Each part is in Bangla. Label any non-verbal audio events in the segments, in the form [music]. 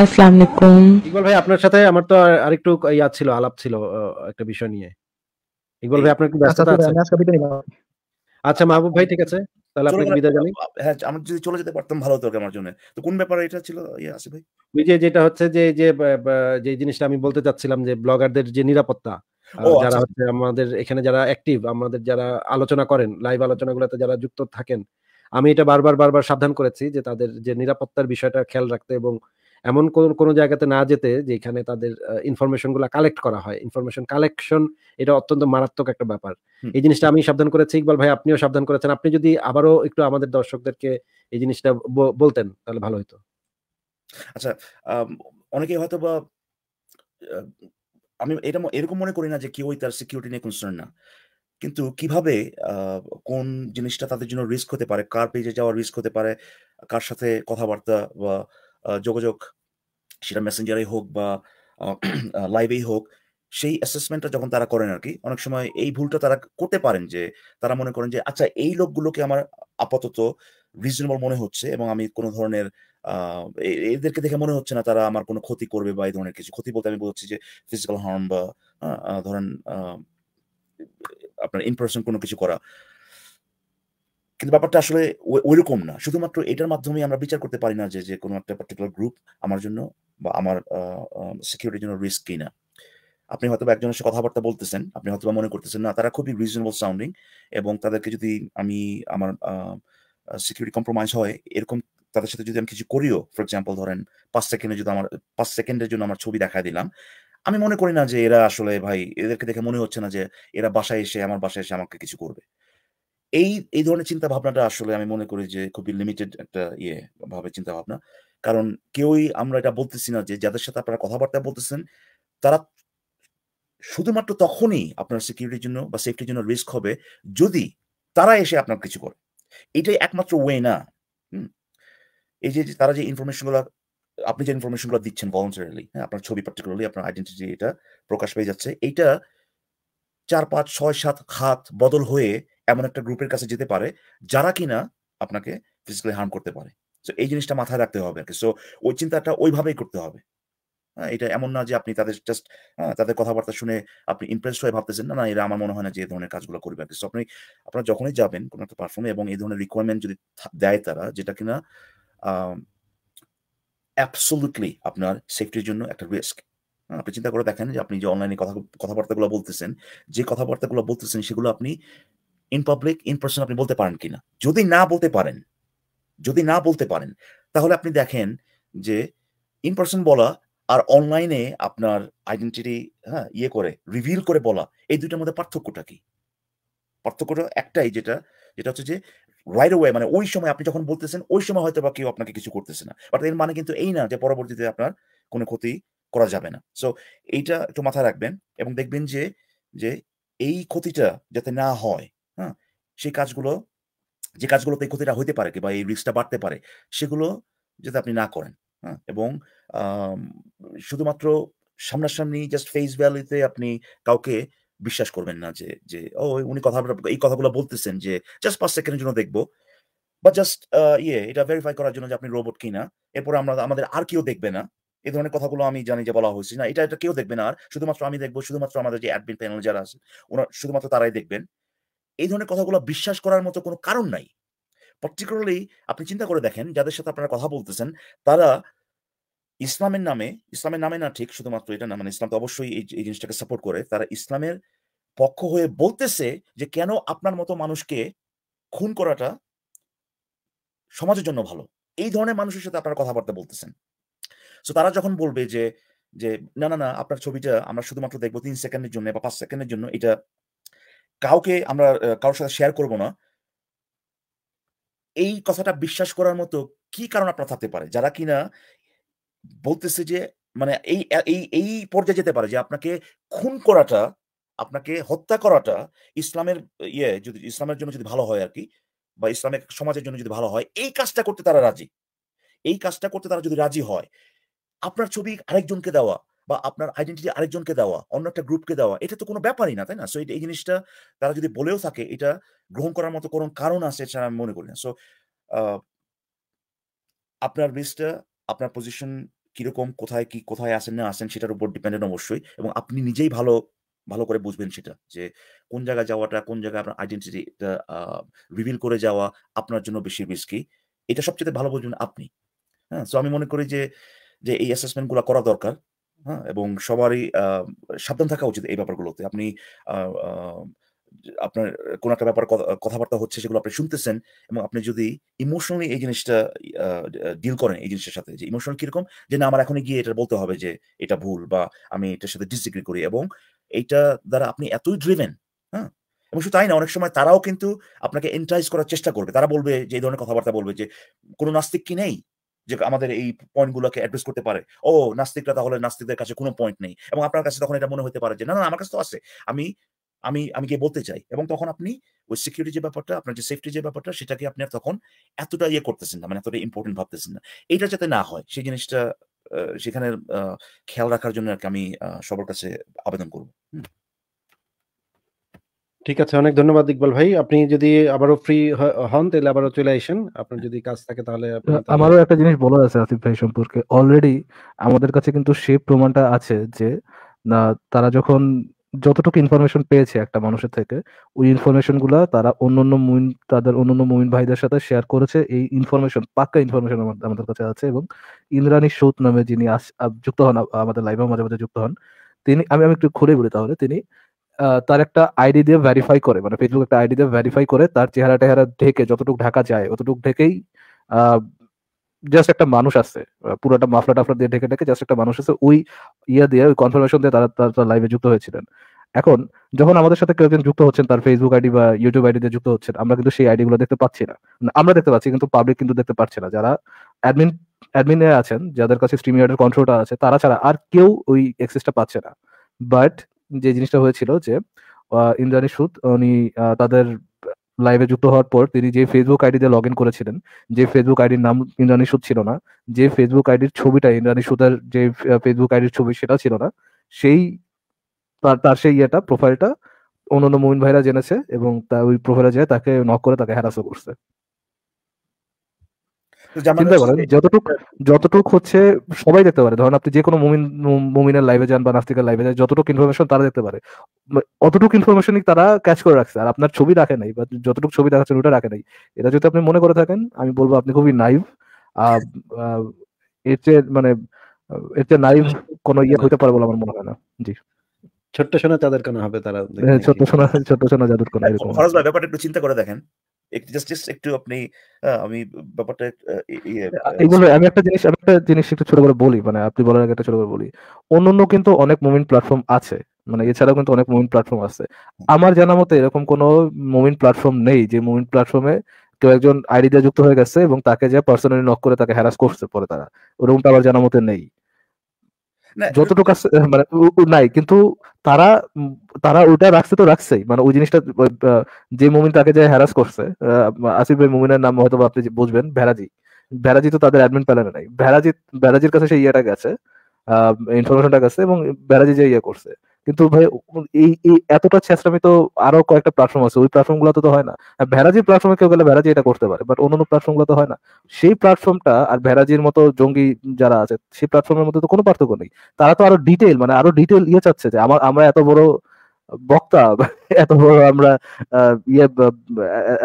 আসসালামু আলাইকুম ইকবাল ভাই আপনার সাথে আমার তো আরেকটু ছিল আলাপ ছিল একটা বিষয় নিয়ে ইকবাল ভাই আপনার কি আচ্ছা, ব্যস্ততা আচ্ছা, আছে আচ্ছা মাহবুব ভাই ঠিক আছে তাহলে আপনাকে বিদায় জানাই হ্যাঁ যদি চলে যেতে পারতাম ভালো হতো আমার জন্য তো কোন এটা ছিল ইয়ে ভাই ওই যে যেটা হচ্ছে যে যে যে জিনিসটা আমি বলতে চাচ্ছিলাম যে ব্লগারদের যে নিরাপত্তা যারা আচ্ছা, হচ্ছে আমাদের এখানে যারা অ্যাক্টিভ আমাদের যারা আলোচনা করেন লাইভ আলোচনাগুলোতে যারা যুক্ত থাকেন আমি এটা বারবার বারবার সাবধান করেছি যে তাদের যে নিরাপত্তার বিষয়টা খেয়াল রাখতে এবং এমন কোন কোনো জায়গাতে না যেতে যেখানে তাদের ইনফরমেশন গুলা কালেক্ট করা হয় ইনফরমেশন কালেকশন এটা অত্যন্ত মারাত্মক একটা ব্যাপার এই জিনিসটা আমি সাবধান করেছি ইকবাল ভাই আপনিও সাবধান করেছেন আপনি যদি আবারও একটু আমাদের দর্শকদেরকে এই জিনিসটা বলতেন তাহলে ভালো হতো আচ্ছা অনেকে হয়তো বা আমি এটা এরকম মনে করি না যে কেউই তার সিকিউরিটি নিয়ে কনসার্ন না কিন্তু কিভাবে কোন জিনিসটা তাদের জন্য রিস্ক হতে পারে কার পেজে যাওয়ার রিস্ক হতে পারে কার সাথে কথাবার্তা বা যোগাযোগ সেটা মেসেঞ্জারেই হোক বা লাইভেই হোক সেই অ্যাসেসমেন্টটা যখন তারা করেন আর কি অনেক সময় এই ভুলটা তারা করতে পারেন যে তারা মনে করেন যে আচ্ছা এই লোকগুলোকে আমার আপাতত রিজনেবল মনে হচ্ছে এবং আমি কোনো ধরনের এদেরকে দেখে মনে হচ্ছে না তারা আমার কোনো ক্ষতি করবে বা এই ধরনের কিছু ক্ষতি বলতে আমি বলছি যে ফিজিক্যাল হার্ম বা ধরেন আপনার ইনপার্সন কোনো কিছু করা কিন্তু ব্যাপারটা আসলে ওইরকম না শুধুমাত্র এটার মাধ্যমে আমরা বিচার করতে পারি না যে যে কোনো একটা পার্টিকুলার গ্রুপ আমার জন্য বা আমার সিকিউরিটির জন্য রিস্ক কিনা আপনি হয়তো একজনের সাথে কথাবার্তা বলতেছেন আপনি হয়তো মনে করতেছেন না তারা খুবই রিজনেবল সাউন্ডিং এবং তাদেরকে যদি আমি আমার সিকিউরিটি কম্প্রোমাইজ হয় এরকম তাদের সাথে যদি আমি কিছু করিও ফর এক্সাম্পল ধরেন পাঁচ সেকেন্ডে যদি আমার পাঁচ সেকেন্ডের জন্য আমার ছবি দেখা দিলাম আমি মনে করি না যে এরা আসলে ভাই এদেরকে দেখে মনে হচ্ছে না যে এরা বাসায় এসে আমার বাসায় এসে আমাকে কিছু করবে এই এই ধরনের চিন্তা ভাবনাটা আসলে আমি মনে করি যে খুবই লিমিটেড একটা ইয়ে ভাবে চিন্তা ভাবনা কারণ কেউই আমরা এটা বলতেছি না যে যাদের সাথে আপনারা কথাবার্তা বলতেছেন তারা শুধুমাত্র তখনই আপনার সিকিউরিটির জন্য বা সেফটির জন্য রিস্ক হবে যদি তারা এসে আপনার কিছু করে এটাই একমাত্র ওয়ে না এই যে তারা যে ইনফরমেশনগুলো আপনি যে ইনফরমেশনগুলো দিচ্ছেন ভলেন্টারিলি হ্যাঁ আপনার ছবি পার্টিকুলারলি আপনার আইডেন্টিটি এটা প্রকাশ পেয়ে যাচ্ছে এইটা চার পাঁচ ছয় সাত হাত বদল হয়ে এমন একটা গ্রুপের কাছে যেতে পারে যারা কিনা আপনাকে ফিজিক্যালি হার্ম করতে পারে সো এই জিনিসটা মাথায় রাখতে হবে আর কি সো ওই চিন্তাটা ওইভাবেই করতে হবে হ্যাঁ এটা এমন না যে আপনি তাদের জাস্ট হ্যাঁ, তাদের কথাবার্তা শুনে আপনি ইমপ্রেসড হয়ে ভাবতেছেন না না এরা আমার মনে হয় না যে এই ধরনের কাজগুলো করবে আর কি সো আপনি আপনারা যখনই যাবেন কোনো একটা পারফর্মে এবং এই ধরনের রিকোয়ারমেন্ট যদি দেয় তারা যেটা কিনা অ্যাবসোলুটলি আপনার সেফটির জন্য একটা রিস্ক হ্যাঁ, আপনি চিন্তা করে দেখেন যে আপনি যে অনলাইনে কথা কথাবার্তাগুলো বলতেছেন যে কথাবার্তাগুলো বলতেছেন সেগুলো আপনি ইন পাবলিক ইন পার্সন আপনি বলতে পারেন কিনা যদি না বলতে পারেন যদি না বলতে পারেন তাহলে আপনি দেখেন যে ইন পার্সন বলা আর অনলাইনে আপনার আইডেন্টিটি হ্যাঁ ইয়ে করে রিভিল করে বলা এই দুইটার মধ্যে পার্থক্যটা কি পার্থক্যটা একটাই যেটা যেটা হচ্ছে যে রাইট ওয়ে মানে ওই সময় আপনি যখন বলতেছেন ওই সময় হয়তো বা কেউ আপনাকে কিছু করতেছে না বাট এর মানে কিন্তু এই না যে পরবর্তীতে আপনার কোনো ক্ষতি করা যাবে না সো এইটা একটু মাথায় রাখবেন এবং দেখবেন যে যে এই ক্ষতিটা যাতে না হয় সেই কাজগুলো যে কাজগুলোতে এই ক্ষতিটা হইতে পারে কিংবা এই রিস্কটা বাড়তে পারে সেগুলো যাতে আপনি না করেন হ্যাঁ এবং শুধুমাত্র সামনাসামনি জাস্ট ফেস ভ্যালিতে আপনি কাউকে বিশ্বাস করবেন না যে যে ও উনি কথা এই কথাগুলো বলতেছেন যে জাস্ট পাঁচ সেকেন্ডের জন্য দেখবো বা জাস্ট ইয়ে এটা ভেরিফাই করার জন্য যে আপনি রোবট কিনা এরপরে আমরা আমাদের আর কেউ দেখবে না এই ধরনের কথাগুলো আমি জানি যে বলা হয়েছে না এটা এটা কেউ দেখবে না আর শুধুমাত্র আমি দেখবো শুধুমাত্র আমাদের যে অ্যাডমিন প্যানেল যারা আছে ওনার শুধুমাত্র তারাই দেখবেন এই ধরনের কথাগুলো বিশ্বাস করার মতো কোনো কারণ নাই পার্টিকুলারলি আপনি চিন্তা করে দেখেন যাদের সাথে আপনারা কথা বলতেছেন তারা ইসলামের নামে ইসলামের নামে না ঠিক শুধুমাত্র এটা না মানে ইসলাম তো অবশ্যই এই জিনিসটাকে সাপোর্ট করে তারা ইসলামের পক্ষ হয়ে বলতেছে যে কেন আপনার মতো মানুষকে খুন করাটা সমাজের জন্য ভালো এই ধরনের মানুষের সাথে আপনারা কথাবার্তা বলতেছেন সো তারা যখন বলবে যে যে না না না আপনার ছবিটা আমরা শুধুমাত্র দেখবো তিন সেকেন্ডের জন্য বা পাঁচ সেকেন্ডের জন্য এটা কাউকে আমরা কারোর সাথে শেয়ার করব না এই কথাটা বিশ্বাস করার মতো কি কারণ আপনার থাকতে পারে যারা কিনা বলতেছে যে মানে এই এই এই পর্যায়ে যেতে পারে যে আপনাকে খুন করাটা আপনাকে হত্যা করাটা ইসলামের ইয়ে যদি ইসলামের জন্য যদি ভালো হয় আর কি বা ইসলামের সমাজের জন্য যদি ভালো হয় এই কাজটা করতে তারা রাজি এই কাজটা করতে তারা যদি রাজি হয় আপনার ছবি আরেকজনকে দেওয়া বা আপনার আইডেন্টিটি আরেকজনকে দেওয়া অন্য একটা গ্রুপকে দেওয়া এটা তো কোনো ব্যাপারই না তাই না সো এই জিনিসটা তারা যদি বলেও থাকে এটা গ্রহণ করার মতো কোনো কারণ আছে সেটা আমি মনে করি না সো আপনার বেসটা আপনার পজিশন কিরকম কোথায় কি কোথায় আসেন না আসেন সেটার উপর ডিপেন্ডেন্ট অবশ্যই এবং আপনি নিজেই ভালো ভালো করে বুঝবেন সেটা যে কোন জায়গায় যাওয়াটা কোন জায়গায় আপনার আইডেন্টিটিটা রিভিল করে যাওয়া আপনার জন্য বেশি রিস্কি এটা সবচেয়ে ভালো বুঝবেন আপনি হ্যাঁ সো আমি মনে করি যে যে এই অ্যাসেসমেন্টগুলো করা দরকার হ্যাঁ এবং সবারই সাবধান থাকা উচিত এই ব্যাপারগুলোতে আপনি আপনার কোন একটা ব্যাপার কথাবার্তা হচ্ছে সেগুলো আপনি শুনতেছেন এবং আপনি যদি ইমোশনালি এই জিনিসটা ডিল করেন এই জিনিসটার সাথে যে ইমোশনাল কিরকম যে না আমার এখনই গিয়ে এটা বলতে হবে যে এটা ভুল বা আমি এটার সাথে ডিসএগ্রি করি এবং এইটা দ্বারা আপনি এতই ড্রিভেন হ্যাঁ এবং শুধু তাই না অনেক সময় তারাও কিন্তু আপনাকে এন্টারাইজ করার চেষ্টা করবে তারা বলবে যে এই ধরনের কথাবার্তা বলবে যে কোনো নাস্তিক কি নেই যে আমাদের এই পয়েন্টগুলোকে অ্যাড্রেস করতে পারে ও নাস্তিকরা তাহলে নাস্তিকদের কাছে কোনো পয়েন্ট নেই এবং আপনার কাছে তখন এটা মনে হতে পারে যে না না আমার কাছে তো আছে আমি আমি আমি গিয়ে বলতে চাই এবং তখন আপনি ওই সিকিউরিটি যে ব্যাপারটা আপনার যে সেফটি যে ব্যাপারটা সেটাকে আপনি তখন এতটা ইয়ে করতেছেন না মানে এতটা ইম্পর্টেন্ট ভাবতেছেন না এটা যাতে না হয় সেই জিনিসটা সেখানে খেয়াল রাখার জন্য আর কি আমি সবার কাছে আবেদন করবো ঠিক আছে অনেক ধন্যবাদ ইকবাল ভাই আপনি যদি আবারও ফ্রি হন তাহলে আবারও চলে আসেন আপনার যদি কাজ থাকে তাহলে আমারও একটা জিনিস বলার আছে আসিফ ভাই সম্পর্কে অলরেডি আমাদের কাছে কিন্তু সেই প্রমাণটা আছে যে তারা যখন যতটুকু ইনফরমেশন পেয়েছে একটা মানুষের থেকে ওই ইনফরমেশন গুলা তারা অন্যান্য মুমিন তাদের অন্যান্য মুমিন ভাইদের সাথে শেয়ার করেছে এই ইনফরমেশন পাক্কা ইনফরমেশন আমাদের কাছে আছে এবং ইন্দ্রাণী সৌদ নামে যিনি যুক্ত হন আমাদের লাইভে মাঝে মাঝে যুক্ত হন তিনি আমি আমি একটু খুলে বলি তাহলে তিনি তার একটা আইডি দিয়ে ভেরিফাই করে মানে ফেসবুক একটা আইডি দিয়ে ভেরিফাই করে তার চেহারা টেহারা ঢেকে যতটুকু ঢাকা যায় অতটুকু ঢেকেই জাস্ট একটা মানুষ আছে পুরোটা মাফলা টাফলা দিয়ে ঢেকে ঢেকে জাস্ট একটা মানুষ আছে ওই ইয়া দিয়ে ওই কনফার্মেশন দিয়ে তারা তার লাইভে যুক্ত হয়েছিলেন এখন যখন আমাদের সাথে কেউ একজন যুক্ত হচ্ছেন তার ফেসবুক আইডি বা ইউটিউব আইডি দিয়ে যুক্ত হচ্ছেন আমরা কিন্তু সেই আইডি গুলো দেখতে পাচ্ছি না আমরা দেখতে পাচ্ছি কিন্তু পাবলিক কিন্তু দেখতে পাচ্ছে না যারা অ্যাডমিন অ্যাডমিনে আছেন যাদের কাছে স্ট্রিমিং কন্ট্রোলটা আছে তারা ছাড়া আর কেউ ওই অ্যাক্সেসটা পাচ্ছে না বাট যে জিনিসটা হয়েছিল যে ইন্দ্রাণী সুদ উনি তাদের লাইভে যুক্ত হওয়ার পর তিনি যে ফেসবুক আইডি দিয়ে লগ ইন করেছিলেন যে ফেসবুক আইডির নাম ইন্দ্রাণী সুদ ছিল না যে ফেসবুক আইডির ছবিটা ইন্দ্রাণী সুদের যে ফেসবুক আইডির ছবি সেটা ছিল না সেই তার সেই ইয়েটা প্রোফাইলটা অন্যান্য মোমিন ভাইরা জেনেছে এবং তা ওই প্রোফাইলে যায় তাকে নক করে তাকে হ্যারাসও করছে চিন্তা করেন যতটুক হ্যাঁ। যতটুক হচ্ছে সবাই দেখতে পারে ধরেন আপনি যে কোনো মুমিন মুমিনের লাইভে যান বা নাস্তিকের লাইভে যান যতটুক ইনফরমেশন তারা দেখতে পারে মানে অতটুকু ইনফরমেশনই তারা ক্যাচ করে রাখছে আর আপনার ছবি রাখে নাই বা যতটুকু ছবি দেখাচ্ছেন ওটা রাখে নাই এটা যদি আপনি মনে করে থাকেন আমি বলবো আপনি খুবই নাইভ এর চেয়ে মানে এর চেয়ে নাইভ কোনো ইয়ে হইতে পারে বলে আমার মনে হয় না জি ছোট্ট সোনা তাদের কেন হবে তারা হ্যাঁ, ছোট্ট সোনা ছোট্ট সোনা যাদের কোনো হ্যাঁ, ফরজ ব্যাপারটা একটু চিন্তা করে দেখেন কিন্তু অনেক আছে মানে এছাড়াও কিন্তু অনেক আছে আমার জানা মতে এরকম কোনো মুমিন প্ল্যাটফর্ম নেই যে মুমিন প্ল্যাটফর্মে কেউ একজন আইডি যুক্ত হয়ে গেছে এবং তাকে যে পার্সোনালি নক করে তাকে হ্যারাস করছে পরে তারা ওরকমটা আমার জানা মতে নেই যতটুকু আছে মানে নাই কিন্তু তারা তারা ওটা রাখছে তো রাখছেই মানে ওই জিনিসটা যে মুমিন তাকে যে হ্যারাস করছে আসিফ ভাই মুমিনের নাম হয়তো আপনি বুঝবেন ভেরাজি ভেরাজি তো তাদের অ্যাডমিন প্যানেলে নাই ভেরাজি ভেরাজির কাছে সেই ইয়েটা গেছে ইনফরমেশনটা গেছে এবং ভেরাজি যে ইয়ে করছে কিন্তু ভাই এই এতটা ছেঁচড়ামি তো আরো কয়েকটা প্ল্যাটফর্ম আছে ওই প্ল্যাটফর্ম গুলো তো হয় না ভেরাজির প্ল্যাটফর্মে কেউ গেলে ভেরাজি এটা করতে পারে বাট অন্যান্য প্ল্যাটফর্ম গুলো তো হয় না সেই প্ল্যাটফর্মটা আর ভেরাজির মতো জঙ্গি যারা আছে সেই প্ল্যাটফর্মের মধ্যে তো কোনো পার্থক্য নেই তারা তো আরো ডিটেল মানে আরো ডিটেল ইয়ে চাচ্ছে যে আমার আমরা এত বড় বক্তা [laughs] এত বড় আমরা ইয়ে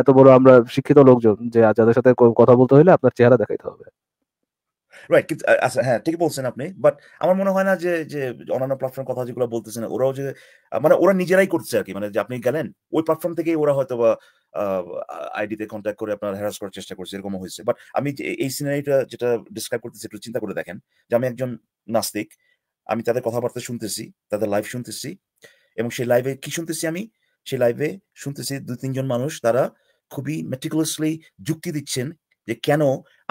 এত বড় আমরা শিক্ষিত লোকজন যে যাদের সাথে কথা বলতে হইলে আপনার চেহারা দেখাইতে হবে রাইট কিন্তু আচ্ছা হ্যাঁ ঠিকই বলছেন আপনি বাট আমার মনে হয় না যে যে অন্যান্য প্ল্যাটফর্ম কথা যেগুলো বলতেছেন ওরাও যে মানে ওরা নিজেরাই করছে আর কি মানে যে আপনি গেলেন ওই প্ল্যাটফর্ম থেকেই ওরা হয়তো বা আইডিতে কন্ট্যাক্ট করে আপনার হ্যারাস করার চেষ্টা করছে হয়েছে বাট আমি এই সিনারিটা যেটা ডিসক্রাইব করতেছি একটু চিন্তা করে দেখেন যে আমি একজন নাস্তিক আমি তাদের কথাবার্তা শুনতেছি তাদের লাইভ শুনতেছি এবং সেই লাইভে কি শুনতেছি আমি সেই লাইভে শুনতেছি দুই তিনজন মানুষ তারা খুবই মেটিকুলাসলি যুক্তি দিচ্ছেন যে কেন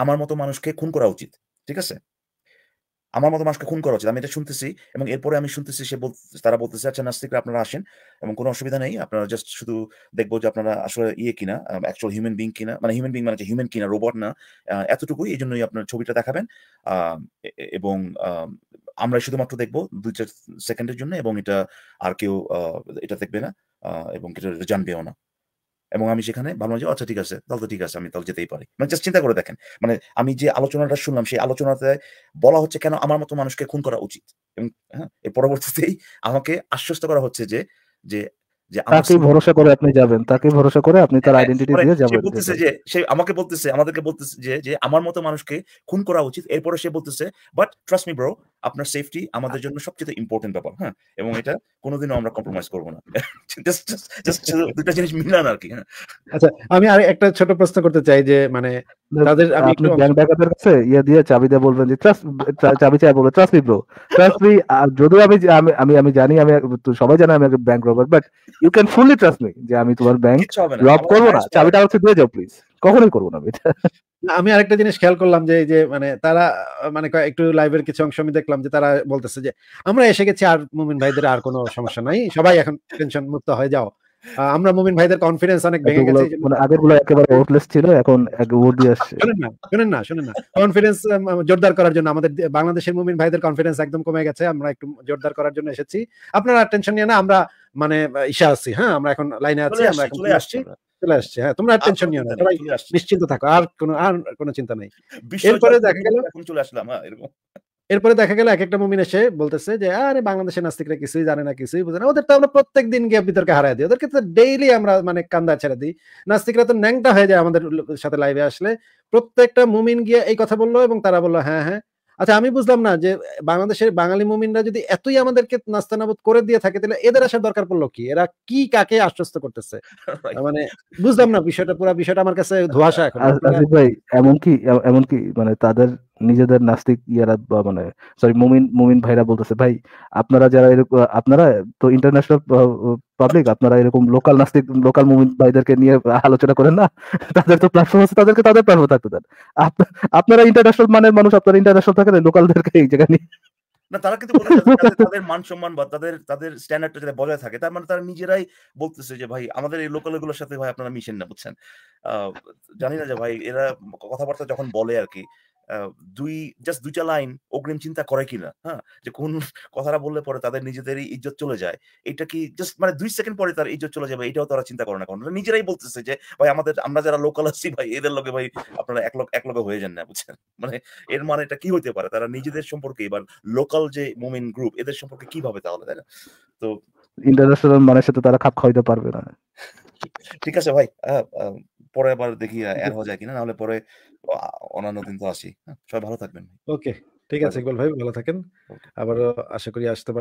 আমার মতো মানুষকে খুন করা উচিত ঠিক আছে আমার মতো মানুষকে খুন করা উচিত আমি এটা শুনতেছি এবং এরপরে আমি শুনতেছি সে তারা বলতেছে আচ্ছা নাস্তিকরা আপনারা আসেন এবং কোনো অসুবিধা নেই আপনারা জাস্ট শুধু দেখবো যে আপনারা আসলে ইয়ে কিনা অ্যাকচুয়াল হিউম্যান বিং কিনা মানে হিউম্যান বিং মানে হিউম্যান কিনা রোবট না এতটুকুই এই জন্যই আপনার ছবিটা দেখাবেন এবং আমরা শুধুমাত্র দেখবো দুই চার সেকেন্ডের জন্য এবং এটা আর কেউ এটা দেখবে না এবং এটা জানবেও না এবং আমি সেখানে ভাবলাম যে আচ্ছা ঠিক আছে তাহলে তো ঠিক আছে আমি তাহলে যেতেই পারি মানে জাস্ট চিন্তা করে দেখেন মানে আমি যে আলোচনাটা শুনলাম সেই আলোচনাতে বলা হচ্ছে কেন আমার মতো মানুষকে খুন করা উচিত এবং হ্যাঁ এর পরবর্তীতেই আমাকে আশ্বস্ত করা হচ্ছে যে যে তাকে ভরসা করে আপনি যাবেন তাকে ভরসা করে আপনি তার আইডেন্টিটি হ্যাঁ, দিয়ে যাবেন বলতেছে যে সে আমাকে বলতেছে আমাদেরকে বলতেছে যে যে আমার মতো মানুষকে খুন করা উচিত এরপরে সে বলতেছে বাট ট্রাস্ট মি ব্রো আপনার সেফটি আমাদের জন্য সবচেয়ে ইম্পর্টেন্ট ব্যাপার হ্যাঁ এবং এটা কোনোদিনও আমরা কম্প্রোমাইজ করব না [laughs] দুটা জিনিস মিলান আর কি হ্যাঁ। আচ্ছা আমি আর একটা ছোট প্রশ্ন করতে চাই যে মানে তাদের আমি ব্যাংক কাছে ইয়া দিয়ে চাবি দিয়ে বলবেন যে ট্রাস্ট চাবি চাই বলবে trust me bro trust me আমি আমি আমি জানি আমি সবাই জানে আমি bank robber but you can fully trust me যে আমি তোমার ব্যাংক রব করব না চাবিটা দিয়ে যাও প্লিজ কখনোই করব না এটা আমি আরেকটা জিনিস খেয়াল করলাম যে যে মানে তারা মানে একটু লাইভের কিছু অংশ আমি দেখলাম যে তারা বলতেছে যে আমরা এসে গেছি আর মুমিন ভাইদের আর কোনো সমস্যা নাই সবাই এখন টেনশন মুক্ত হয়ে যাও আমরা মুমিন ভাইদের কনফিডেন্স অনেক ভেঙে গেছে মানে আগেরগুলো একেবারে ওয়ার্ডলেস ছিল এখন ওয়ার্ড দিয়ে আসছে শুনেন না শুনেন না শুনেন না কনফিডেন্স জোরদার করার জন্য আমাদের বাংলাদেশের মুমিন ভাইদের কনফিডেন্স একদম কমে গেছে আমরা একটু জোরদার করার জন্য এসেছি আপনারা টেনশন নিয়ে না আমরা মানে ইশা আছি হ্যাঁ আমরা এখন লাইনে আছি আমরা এখন চলে আসছি চলে আসছে হ্যাঁ তোমরা টেনশন নিও না নিশ্চিন্ত থাকো আর কোনো আর কোনো চিন্তা নাই এরপরে দেখা গেল চলে আসলাম হ্যাঁ এরকম এরপরে দেখা গেল এক একটা মুমিন এসে বলতেছে যে আরে বাংলাদেশের নাস্তিকরা কিছুই জানে না কিছুই বুঝে না ওদের তো আমরা প্রত্যেক দিন গিয়ে বিতর্কে হারাই দিই ওদেরকে তো ডেইলি আমরা মানে কান্দা ছেড়ে দিই নাস্তিকরা তো ন্যাংটা হয়ে যায় আমাদের সাথে লাইভে আসলে প্রত্যেকটা মুমিন গিয়ে এই কথা বললো এবং তারা বললো হ্যাঁ হ্যাঁ আচ্ছা আমি বুঝলাম না যে বাংলাদেশের বাঙালি মুমিনরা যদি এতই আমাদেরকে নাস্তানাবুদ করে দিয়ে থাকে তাহলে এদের আসার দরকার পড়লো কি এরা কি কাকে আশ্বস্ত করতেছে oh মানে বুঝলাম না বিষয়টা পুরো বিষয়টা আমার কাছে ধোয়াশা এখন ভাই এমনকি এমনকি মানে তাদের নিজেদের নাস্তিক ইয়ারা বা মানে সরি মুমিন মুমিন ভাইরা বলতেছে ভাই আপনারা যারা এরকম আপনারা তো ইন্টারন্যাশনাল পাবলিক আপনারা এরকম লোকাল নাস্তিক লোকাল মুমিন ভাইদেরকে নিয়ে আলোচনা করেন না [laughs] তাদের তো প্ল্যাটফর্ম আছে তাদেরকে তাদের প্ল্যাটফর্ম থাকতে দেন আপনারা ইন্টারন্যাশনাল মানের মানুষ আপনারা ইন্টারন্যাশনাল থাকেন লোকালদেরকে এই জায়গা নিয়ে না তারা কিন্তু তাদের মান সম্মান বা তাদের তাদের স্ট্যান্ডার্ডটা যেটা বজায় থাকে তার মানে তারা নিজেরাই বলতেছে যে ভাই আমাদের এই লোকাল গুলোর সাথে ভাই আপনারা মিশেন না বুঝছেন জানি না যে ভাই এরা কথাবার্তা যখন বলে আর কি দুই জাস্ট দুইটা লাইন অগ্রিম চিন্তা করে কিনা হ্যাঁ যে কোন [laughs] কথাটা বললে পরে তাদের নিজেদেরই ইজ্জত চলে যায় এটা কি জাস্ট মানে দুই সেকেন্ড পরে তার ইজ্জত চলে যাবে এটাও তারা চিন্তা করে না কারণ নিজেরাই বলতেছে যে ভাই আমাদের আমরা যারা লোকাল আছি ভাই এদের লোকে ভাই আপনারা এক লোক এক লোকে হয়ে যান না বুঝছেন মানে এর মানে এটা কি হইতে পারে তারা নিজেদের সম্পর্কে এবার লোকাল যে মুমিন গ্রুপ এদের সম্পর্কে কিভাবে তাহলে তাই না তো ইন্টারন্যাশনাল মানের সাথে তারা খাপ খাওয়াইতে পারবে না ঠিক আছে ভাই পরে আবার দেখি অ্যাড হয়ে যায় কিনা নাহলে পরে অন্যান্য দিন তো আসি হ্যাঁ, সবাই ভালো থাকবেন ওকে ঠিক আছে ইকবাল ভাই ভালো থাকেন আবারও আশা করি আসতে